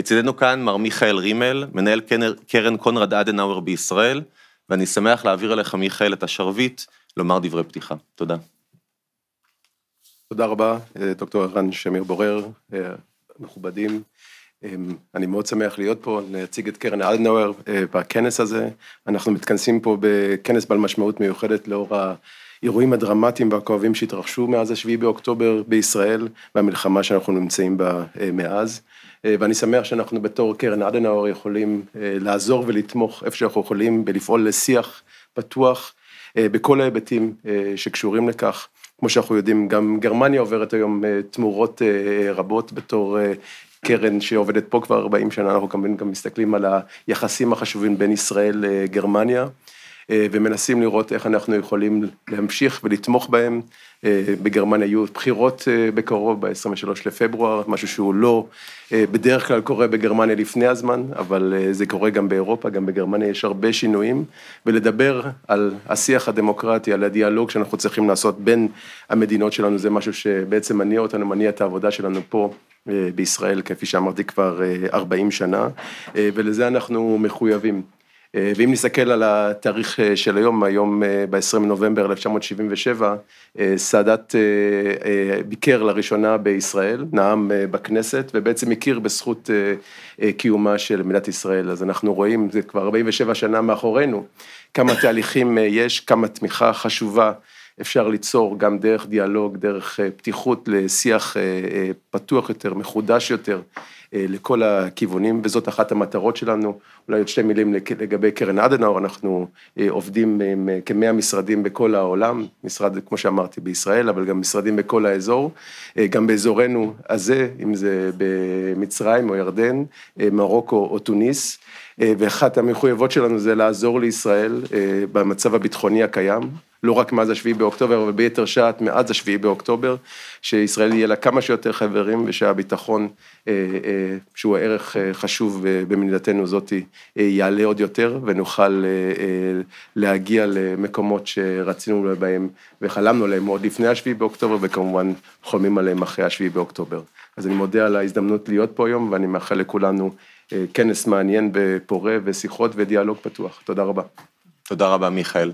אצלנו כאן מר מיכאל רימל, מנהל קרן קונרד אדנאואר בישראל, ואני שמח להעביר אליך, מיכאל, את השרביט לומר דברי פתיחה. תודה. תודה רבה, אה, דוקטור ערן שמיר בורר, אה, מכובדים. אמ, אני מאוד שמח להיות פה, להציג את קרן אדנאואר אה, בכנס הזה. אנחנו מתכנסים פה בכנס בעל משמעות מיוחדת לאור ה... האירועים הדרמטיים והכואבים שהתרחשו מאז השביעי באוקטובר בישראל והמלחמה שאנחנו נמצאים בה אה, מאז. אה, ואני שמח שאנחנו בתור קרן אדנאור יכולים אה, לעזור ולתמוך איפה שאנחנו יכולים ולפעול לשיח פתוח בכל ההיבטים שקשורים לכך. כמו שאנחנו יודעים, גם גרמניה עוברת היום תמורות רבות בתור קרן שעובדת פה כבר 40 שנה, אנחנו כמובן גם מסתכלים על היחסים החשובים בין ישראל לגרמניה. אה, ומנסים לראות איך אנחנו יכולים להמשיך ולתמוך בהם. אה, בגרמניה יהיו בחירות אה, בקרוב, ב-23 לפברואר, משהו שהוא לא בדרך כלל קורה בגרמניה לפני הזמן, אבל זה קורה גם באירופה, גם בגרמניה יש הרבה שינויים, ולדבר על השיח הדמוקרטי, על הדיאלוג שאנחנו צריכים לעשות בין המדינות שלנו, זה משהו שבעצם מניע אותנו, מניע את העבודה שלנו פה. בישראל, כפי שאמרתי כבר 40 שנה, ולזה אנחנו מחויבים. אה, ואם נסתכל על התאריך אה, של היום, היום ב-20 בנובמבר 1977, סאדאת אה, ביקר לראשונה בישראל, נאם בכנסת, ובעצם הכיר בזכות קיומה של מדינת ישראל. אז אנחנו רואים, זה כבר 47 שנה מאחורינו, כמה תהליכים יש, כמה תמיכה חשובה. אפשר ליצור גם דרך דיאלוג, דרך אה, פתיחות לשיח אה, אה, פתוח יותר, מחודש יותר, לכל הכיוונים, וזאת אחת המטרות שלנו. אולי עוד שתי מילים לגבי קרן אדנאור, אנחנו עובדים עם כמאה משרדים בכל העולם, משרד, כמו שאמרתי, בישראל, אבל גם משרדים בכל האזור, גם באזורנו הזה, אם זה במצרים או ירדן, מרוקו או תוניס. ואחת המחויבות שלנו זה לעזור לישראל במצב הביטחוני הקיים. לא רק מאז השביעי באוקטובר, אבל ביתר שעת מאז השביעי באוקטובר, שישראל יהיה לה כמה שיותר חברים ושהביטחון, אה, אה, שהוא הערך אה, חשוב במדינתנו זאת, יעלה עוד יותר ונוכל להגיע למקומות שרצינו בהם וחלמנו עליהם עוד לפני השביעי באוקטובר וכמובן חולמים עליהם אחרי השביעי באוקטובר. אז אני מודה על ההזדמנות להיות פה היום ואני מאחל לכולנו כנס מעניין ופורה ושיחות ודיאלוג פתוח. תודה רבה. תודה רבה, מיכאל.